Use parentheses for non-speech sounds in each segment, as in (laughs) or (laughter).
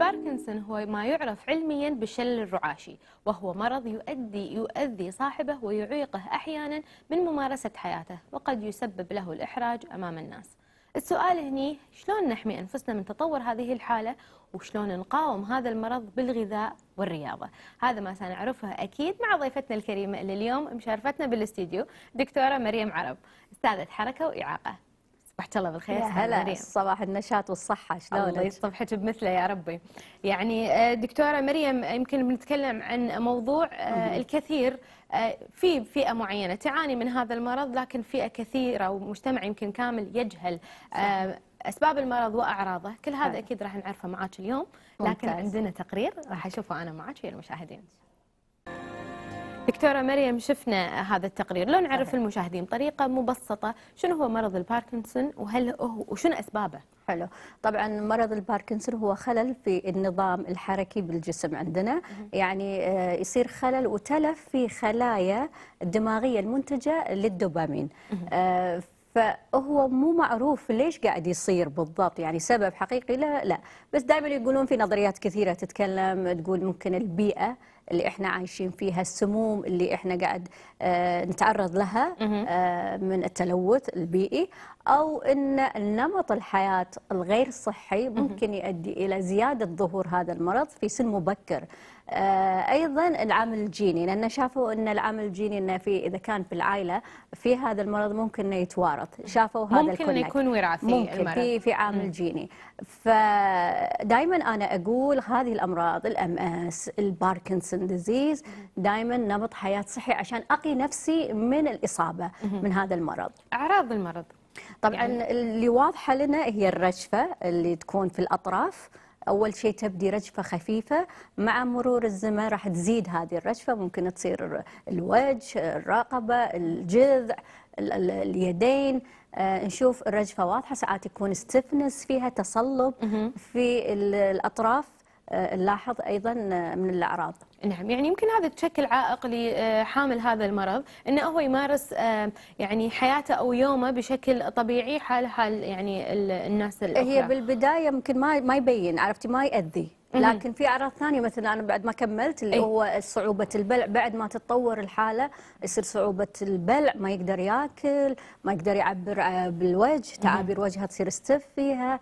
باركنسون هو ما يعرف علميا بالشلل الرعاشي وهو مرض يؤدي يؤذي صاحبه ويعيقه أحيانا من ممارسة حياته وقد يسبب له الإحراج أمام الناس السؤال هني شلون نحمي أنفسنا من تطور هذه الحالة وشلون نقاوم هذا المرض بالغذاء والرياضة هذا ما سنعرفه أكيد مع ضيفتنا الكريمة اللي اليوم مشارفتنا بالاستديو دكتورة مريم عرب أستاذة حركة وإعاقة صبحت الله بالخير هلا صباح النشاط والصحة شلونك؟ الله يصبحك بمثله يا ربي. يعني آه، دكتورة مريم آه، يمكن بنتكلم عن موضوع آه، الكثير في فئة معينة تعاني من هذا المرض لكن فئة كثيرة ومجتمع يمكن كامل يجهل صح. اسباب المرض واعراضه كل هذا اكيد راح نعرفه معاك اليوم لكن ممتاز. عندنا تقرير راح اشوفه انا معك ويا المشاهدين دكتورة مريم شفنا هذا التقرير لو نعرف المشاهدين بطريقة مبسطة شنو هو مرض الباركنسون وهل هو وشنو أسبابه؟ حلو طبعا مرض الباركنسون هو خلل في النظام الحركي بالجسم عندنا يعني آه، يصير خلل وتلف في خلايا الدماغية المنتجة للدوبامين آه، فهو مو معروف ليش قاعد يصير بالضبط يعني سبب حقيقي لا لا بس دائما يقولون في نظريات كثيرة تتكلم تقول ممكن البيئة اللي احنا عايشين فيها السموم اللي احنا قاعد آه، نتعرض لها آه، من التلوث البيئي او ان نمط الحياه الغير صحي ممكن يؤدي الى زياده ظهور هذا المرض في سن مبكر آه، ايضا العامل الجيني لان شافوا ان العامل الجيني انه في اذا كان في العائله في هذا المرض ممكن انه يتوارث شافوا هذا ممكن الكونك. يكون وراثي ممكن المرض. في في عامل جيني فدائما انا اقول هذه الامراض الام اس الباركنسون باركنسون ديزيز دائما نمط حياه صحي عشان اقي نفسي من الاصابه من هذا المرض اعراض المرض طبعا يعني... اللي واضحه لنا هي الرجفه اللي تكون في الاطراف اول شيء تبدي رجفه خفيفه مع مرور الزمن راح تزيد هذه الرجفه ممكن تصير الوجه الرقبه الجذع اليدين آه نشوف الرجفه واضحه ساعات يكون ستفنس فيها تصلب في الاطراف آه نلاحظ ايضا آه، من الاعراض نعم يعني يمكن هذا تشكل عائق لحامل هذا المرض انه هو يمارس آه، يعني حياته او يومه بشكل طبيعي حال حال يعني الناس الاخرى هي بالبدايه يمكن ما ما يبين عرفتي ما ياذي لكن في اعراض ثانيه مثلا انا بعد ما كملت اللي أي. هو صعوبه البلع بعد ما تتطور الحاله يصير صعوبه البلع ما يقدر ياكل ما يقدر يعبر آه، بالوجه تعابير وجهه تصير استف فيها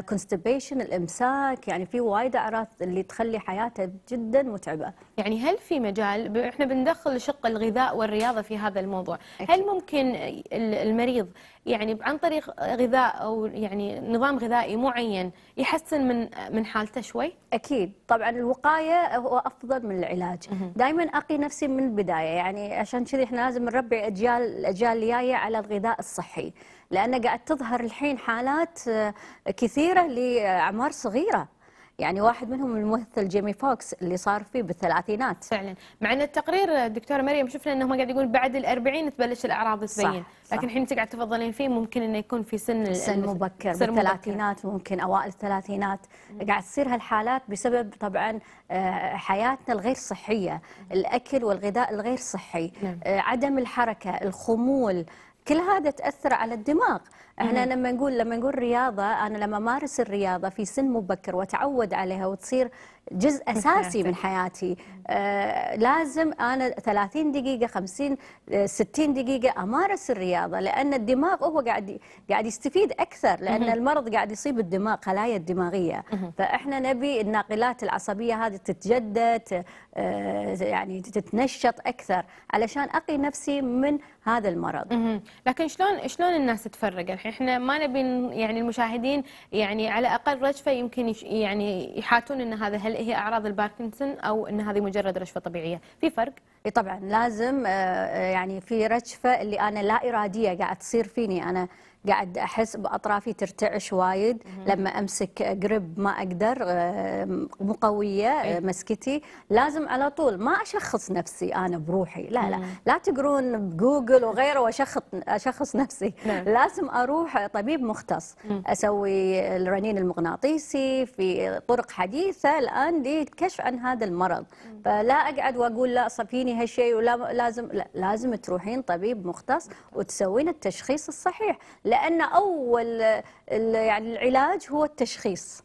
كونستبيشن آه، الامساك يعني في وايد اعراض اللي تخلي حياته جدا متعبه يعني هل في مجال احنا بندخل شق الغذاء والرياضه في هذا الموضوع أكيد. هل ممكن المريض يعني عن طريق غذاء او يعني نظام غذائي معين يحسن من من حالته شوي اكيد طبعا الوقايه هو افضل من العلاج دائما اقي نفسي من البدايه يعني عشان كذي احنا لازم نربي اجيال الاجيال الجايه على الغذاء الصحي لان قاعد تظهر الحين حالات آه، كثيره لاعمار صغيره يعني واحد منهم الممثل جيمي فوكس اللي صار فيه بالثلاثينات فعلا مع ان التقرير دكتوره مريم شفنا انهم قاعد يقول بعد الأربعين تبلش الاعراض تبين لكن الحين انت قاعد تفضلين فيه ممكن انه يكون في سن سن مبكر سن بالثلاثينات ممكن اوائل الثلاثينات قاعد تصير هالحالات بسبب طبعا آه، حياتنا الغير صحيه الاكل والغذاء الغير صحي نعم. آه، عدم الحركه الخمول كل هذا تاثر على الدماغ احنا مم. لما نقول لما نقول رياضه انا لما مارس الرياضه في سن مبكر وتعود عليها وتصير جزء أساسي من حياتي آه، لازم أنا 30 دقيقة 50 60 آه، دقيقة أمارس الرياضة لأن الدماغ هو قاعد قاعد يستفيد أكثر لأن المرض قاعد يصيب الدماغ خلايا الدماغية فإحنا نبي الناقلات العصبية هذه تتجدد آه، يعني تتنشط أكثر علشان أقي نفسي من هذا المرض لكن شلون شلون الناس تفرق الحين احنا ما نبي يعني المشاهدين يعني على أقل رجفة يمكن يعني يحاتون أن هذا هل هي اعراض الباركنسون او ان هذه مجرد رشفه طبيعيه في فرق اي طبعا لازم آه، آه، يعني في رشفه اللي انا لا اراديه قاعد تصير فيني انا قاعد احس باطرافي ترتعش وايد لما امسك قرب ما اقدر آه، مو قويه آه، إيه. مسكتي لازم على طول ما اشخص نفسي انا بروحي لا لا لا تقرون بجوجل وغيره واشخص اشخص نفسي نعم. لازم اروح طبيب مختص اسوي الرنين المغناطيسي في طرق حديثه الان للكشف عن هذا المرض فلا اقعد واقول لا صفيني هالشيء ولا لازم لا لازم تروحين طبيب مختص وتسوين التشخيص الصحيح لأن أول يعني العلاج هو التشخيص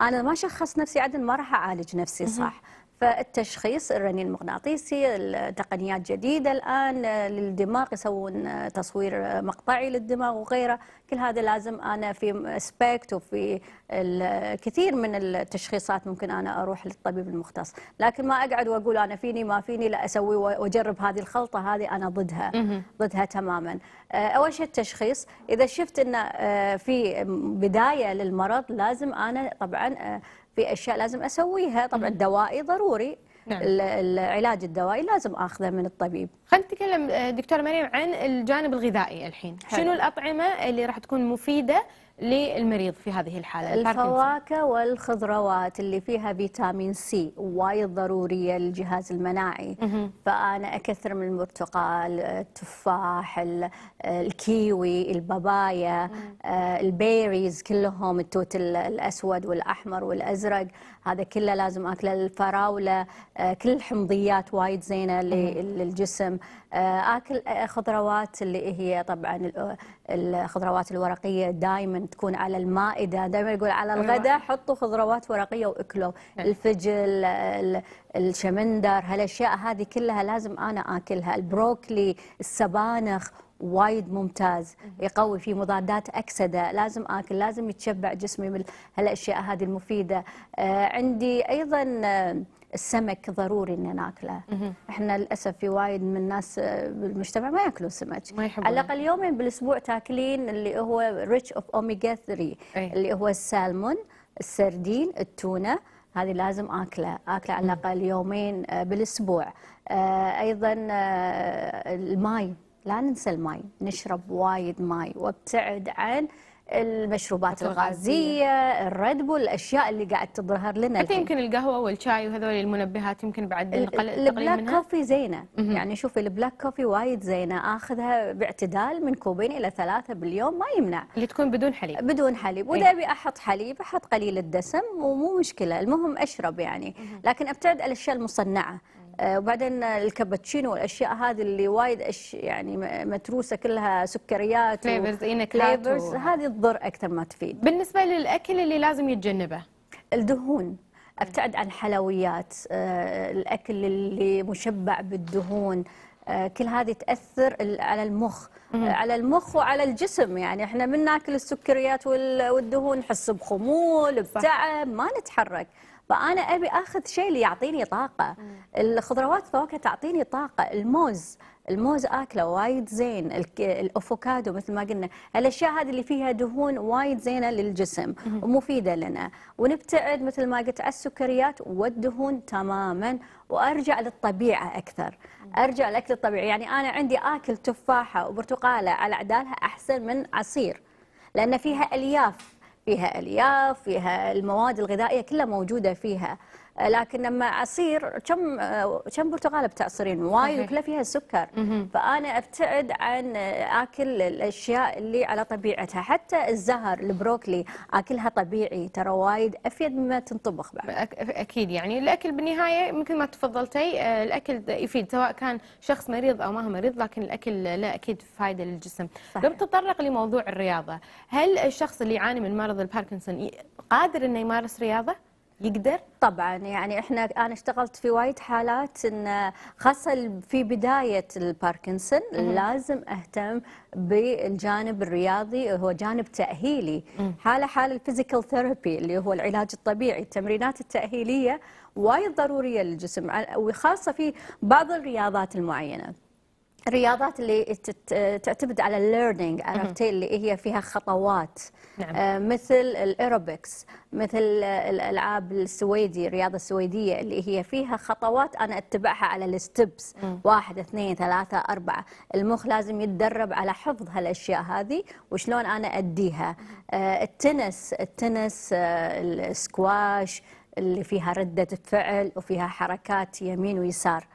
أنا ما شخص نفسي عدل ما راح أعالج نفسي صح فالتشخيص الرنين المغناطيسي التقنيات جديدة الآن للدماغ يسوون تصوير مقطعي للدماغ وغيره كل هذا لازم أنا في سبيكت وفي الكثير من التشخيصات ممكن أنا أروح للطبيب المختص لكن ما أقعد وأقول أنا فيني ما فيني لا أسوي وأجرب هذه الخلطة هذه أنا ضدها ضدها تماما آه، أول شيء التشخيص إذا شفت أن آه، في بداية للمرض لازم أنا طبعا آه، في اشياء لازم اسويها طبعا الدوائي ضروري نعم. العلاج الدوائي لازم اخذه من الطبيب. خلينا نتكلم آه، دكتوره مريم عن الجانب الغذائي الحين، حلو. شنو الاطعمه اللي راح تكون مفيده للمريض في هذه الحالة الفواكه والخضروات اللي فيها فيتامين سي وايد ضرورية للجهاز المناعي فأنا أكثر من البرتقال التفاح الكيوي البابايا آه، البيريز كلهم التوت الأسود والأحمر والأزرق هذا كله لازم اكله الفراوله آه، كل الحمضيات وايد زينه للجسم آه، اكل آه، خضروات اللي هي طبعا الخضروات الورقيه دائما تكون على المائده دائما يقول على أيوة. الغداء حطوا خضروات ورقيه واكلوا أيوة. الفجل الشمندر هالاشياء هذه كلها لازم انا اكلها البروكلي السبانخ وايد ممتاز يقوي فيه مضادات اكسده لازم اكل لازم يتشبع جسمي من هالاشياء هذه المفيده آه عندي ايضا آه، السمك ضروري ان ناكله احنا للاسف في وايد من الناس آه، بالمجتمع ما ياكلون سمك ما يحبون. على الاقل يومين بالاسبوع تاكلين اللي هو ريتش اوف اوميجا 3 أي. اللي هو السالمون السردين التونه هذه لازم اكله اكله على الاقل يومين آه، بالاسبوع آه، ايضا آه، الماي لا ننسى الماي نشرب وايد ماي وابتعد عن المشروبات الغازيه بول الاشياء اللي قاعد تظهر لنا حتى يمكن القهوه والشاي وهذول المنبهات يمكن بعد نقلل البلاك كوفي زينه يعني شوفي البلاك كوفي وايد زينه اخذها باعتدال من كوبين الى ثلاثه باليوم ما يمنع اللي تكون بدون حليب بدون حليب إيه. واذا ابي احط حليب احط قليل الدسم ومو مشكله المهم اشرب يعني لكن ابتعد عن الاشياء المصنعه آه، وبعدين الكابتشينو والاشياء هذه اللي وايد أش يعني متروسه كلها سكريات فليفرز اي فليفرز هذه تضر اكثر ما تفيد بالنسبه للاكل اللي لازم يتجنبه الدهون ابتعد عن الحلويات آه، الاكل اللي مشبع بالدهون آه، كل هذه تاثر على المخ على المخ وعلى الجسم يعني احنا من ناكل السكريات والدهون نحس بخمول بتعب ما نتحرك فانا ابي اخذ شيء اللي يعطيني طاقه الخضروات فواكه تعطيني طاقه الموز الموز اكله وايد زين الافوكادو مثل ما قلنا الاشياء هذه اللي فيها دهون وايد زينه للجسم ومفيده لنا ونبتعد مثل ما قلت على السكريات والدهون تماما وارجع للطبيعه اكثر ارجع الاكل الطبيعي يعني انا عندي اكل تفاحه وبرتقاله على عدالها احسن من عصير لان فيها الياف فيها الياف فيها المواد الغذائيه كلها موجوده فيها لكن لما عصير كم كم برتقاله بتعصرين وايد وكلها فيها السكر فانا ابتعد عن اكل الاشياء اللي على طبيعتها حتى الزهر البروكلي اكلها طبيعي ترى وايد افيد مما تنطبخ بعد اكيد يعني الاكل بالنهايه مثل ما تفضلتي آه، الاكل يفيد سواء كان شخص مريض او ما هو مريض لكن الاكل لا اكيد فائده للجسم لو تطرق لموضوع الرياضه هل الشخص اللي يعاني من مرض الباركنسون قادر انه يمارس رياضه يقدر طبعا يعني احنا انا اشتغلت في وايد حالات ان خاصه في بدايه الباركنسون لازم اهتم بالجانب الرياضي هو جانب تاهيلي حاله حال الفيزيكال ثيرابي اللي هو العلاج الطبيعي التمرينات التاهيليه وايد ضروريه للجسم وخاصه في بعض الرياضات المعينه الرياضات اللي تعتمد على الليرنينج عرفتي اللي هي فيها خطوات نعم. آه، مثل الايروبكس مثل الالعاب السويدي الرياضه السويديه اللي هي فيها خطوات انا اتبعها على الستبس واحد اثنين ثلاثه اربعه المخ لازم يتدرب على حفظ هالاشياء هذه وشلون انا اديها آه، التنس التنس آه، السكواش اللي فيها رده فعل وفيها حركات يمين ويسار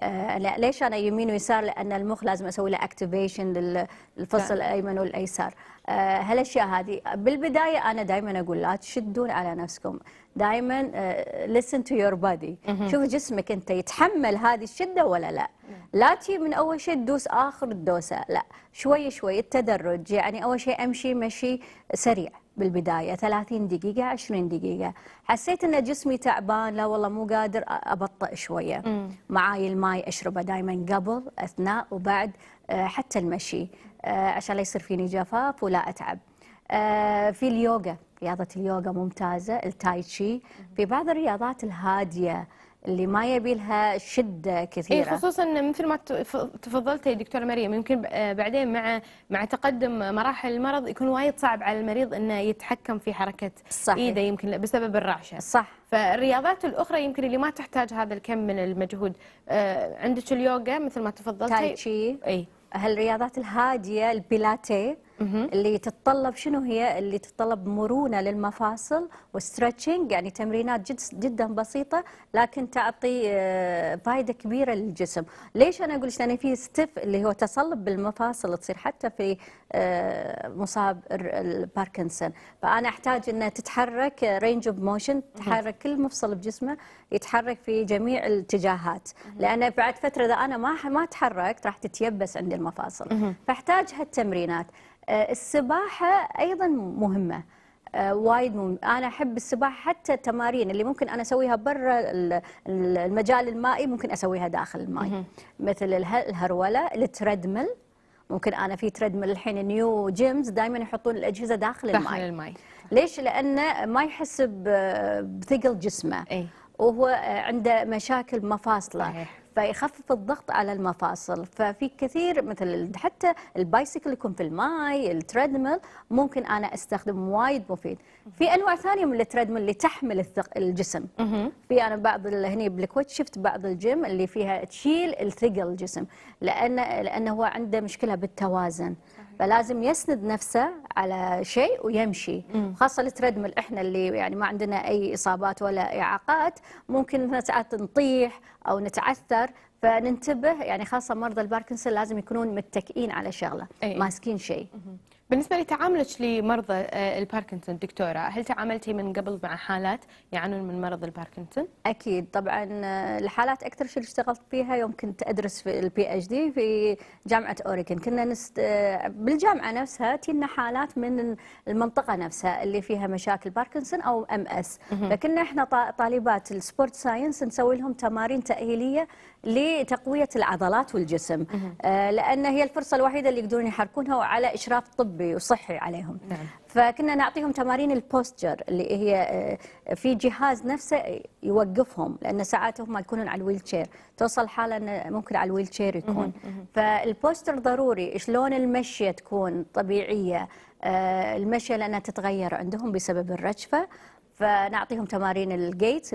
آه، لا ليش انا يمين ويسار لان المخ لازم اسوي له اكتيفيشن للفصل نعم. الايمن والايسر آه، هالاشياء هذه بالبدايه انا دائما اقول لا تشدون على نفسكم دائما آه، listen to your body شوف جسمك انت يتحمل هذه الشده ولا لا نعم. لا تجي من اول شيء تدوس اخر الدوسه لا شوي شوي التدرج يعني اول شيء امشي مشي سريع بالبداية 30 دقيقة 20 دقيقة حسيت أن جسمي تعبان لا والله مو قادر أبطئ شوية مم. معاي الماي أشربه دائما قبل أثناء وبعد آه، حتى المشي آه، عشان لا يصير فيني جفاف ولا أتعب آه، في اليوغا رياضة اليوغا ممتازة التايتشي في بعض الرياضات الهادية اللي ما يبي لها شده إيه، كثيره إيه خصوصا مثل ما تفضلتي يا دكتوره مريم يمكن آه، بعدين مع مع تقدم مراحل المرض يكون وايد صعب على المريض انه يتحكم في حركه صحيح. ايده يمكن بسبب الرعشه صح فالرياضات الاخرى يمكن اللي ما تحتاج هذا الكم من المجهود آه، عندك اليوغا مثل ما تفضلتي تشي. اي هالرياضات الهاديه البيلاتيه اللي تتطلب شنو هي اللي تتطلب مرونه للمفاصل وستريتشنج يعني تمرينات جد جدا بسيطه لكن تعطي آه، فائده كبيره للجسم ليش انا اقول لك لان يعني في ستيف اللي هو تصلب بالمفاصل تصير حتى في آه، مصاب الباركنسون فانا احتاج انها تتحرك رينج اوف موشن تحرك كل مفصل بجسمه يتحرك في جميع الاتجاهات لان بعد فتره اذا انا ما ما تحركت راح تتيبس عندي المفاصل فاحتاج هالتمرينات آه، السباحة أيضا مهمة آه، وايد مهم انا احب السباحه حتى التمارين اللي ممكن انا اسويها برا المجال المائي ممكن اسويها داخل الماء مثل الهروله التريدمل ممكن انا في تريدمل الحين نيو جيمز دائما يحطون الاجهزه داخل الماء داخل الماء ليش لانه ما يحس بثقل جسمه ايه؟ وهو عنده مشاكل مفاصله صحيح. فيخفف الضغط على المفاصل ففي كثير مثل حتى البايسكل يكون في الماي التريدميل ممكن انا استخدم وايد مفيد في انواع ثانيه من التريدميل اللي تحمل الثق الجسم في انا بعض هني بالكويت شفت بعض الجيم اللي فيها تشيل الثقل الجسم لان لانه هو عنده مشكله بالتوازن فلازم يسند نفسه على شيء ويمشي خاصه التريدمل احنا اللي يعني ما عندنا اي اصابات ولا اعاقات ممكن ساعات نطيح او نتعثر فننتبه يعني خاصه مرضى الباركنسون لازم يكونون متكئين على شغله أي. ماسكين شيء بالنسبة لتعاملك لمرضى آه، الباركنسون دكتورة هل تعاملتي من قبل مع حالات يعانون من مرض الباركنسون؟ أكيد طبعا آه، الحالات أكثر شيء اشتغلت فيها يوم كنت أدرس في البي اتش دي في جامعة اوريجن كنا نست... آه، بالجامعة نفسها تينا حالات من المنطقة نفسها اللي فيها مشاكل باركنسون أو ام اس فكنا احنا طالبات السبورت ساينس نسوي لهم تمارين تأهيلية لتقوية العضلات والجسم آه، لأن هي الفرصة الوحيدة اللي يقدرون يحركونها وعلى إشراف طبي وصحي عليهم نعم. فكنا نعطيهم تمارين البوستجر اللي هي آه، في جهاز نفسه يوقفهم لان ساعات هم يكونون على الويل تشير توصل حاله انه ممكن على الويل تشير يكون فالبوستر ضروري شلون المشيه تكون طبيعيه آه، المشيه لانها تتغير عندهم بسبب الرجفه فنعطيهم تمارين الجيت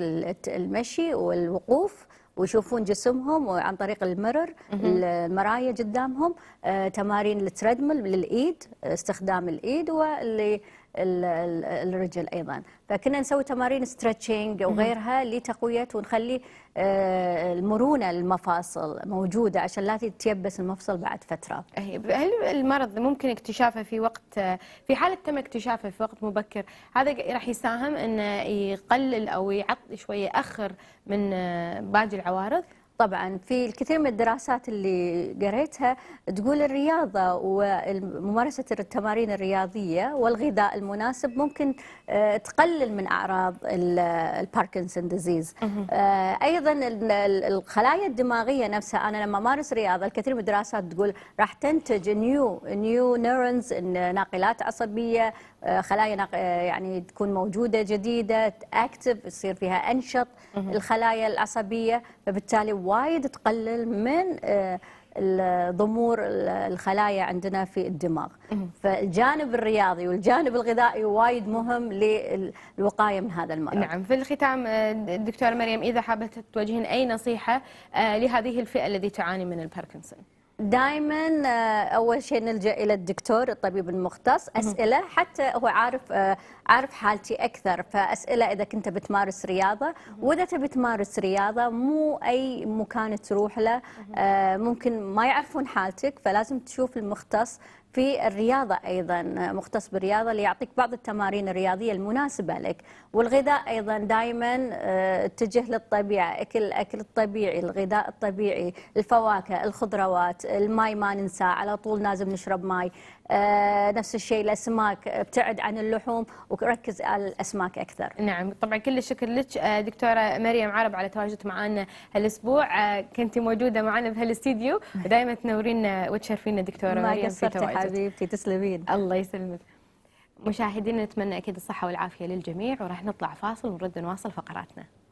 المشي والوقوف ويشوفون جسمهم عن طريق المرر المرايا قدامهم آه، تمارين التريدمل للايد استخدام الايد واللي الرجل ايضا فكنا نسوي تمارين ستريتشنج وغيرها لتقويه ونخلي آه، المرونه للمفاصل موجوده عشان لا تتيبس المفصل بعد فتره. هل المرض ممكن اكتشافه في وقت في حاله تم اكتشافه في وقت مبكر هذا راح يساهم انه يقلل او يعطي شويه اخر من آه، باقي العوارض؟ طبعا في الكثير من الدراسات اللي قريتها تقول الرياضة وممارسة التمارين الرياضية والغذاء المناسب ممكن آه، تقلل من أعراض الباركنسون ديزيز آه، أيضا الخلايا الدماغية نفسها أنا لما أمارس رياضة الكثير من الدراسات تقول راح تنتج نيو نيو نيرونز ناقلات عصبية آه، خلايا يعني تكون موجودة جديدة أكتف يصير فيها أنشط الخلايا العصبية فبالتالي وايد تقلل من آه، ضمور الخلايا عندنا في الدماغ فالجانب الرياضي والجانب الغذائي وايد مهم للوقايه من هذا المرض نعم في الختام آه، دكتور مريم اذا حابه توجهين اي نصيحه آه، لهذه الفئه التي تعاني من الباركنسون دائما آه، اول شيء نلجا الى الدكتور الطبيب المختص اسئله حتى هو عارف آه، عارف حالتي اكثر فاسئله اذا كنت بتمارس رياضه واذا تبي تمارس رياضه مو اي مكان تروح له آه، ممكن ما يعرفون حالتك فلازم تشوف المختص في الرياضة أيضا مختص بالرياضة ليعطيك بعض التمارين الرياضية المناسبة لك والغذاء أيضا دائما آه، اتجه للطبيعة أكل الأكل الطبيعي الغذاء الطبيعي الفواكه الخضروات الماي ما ننساه على طول لازم نشرب ماي آه، نفس الشيء الاسماك ابتعد عن اللحوم وركز على الاسماك اكثر. نعم طبعا كل الشكر لك آه، دكتوره مريم عرب على تواجدك معنا هالاسبوع كنت موجوده معنا بهالاستديو ودائما (laughs) تنورينا وتشرفينا دكتوره مريم في تواجدك. حبيبتي تسلمين الله يسلمك مشاهدينا نتمنى اكيد الصحه والعافيه للجميع وراح نطلع فاصل ونرد نواصل فقراتنا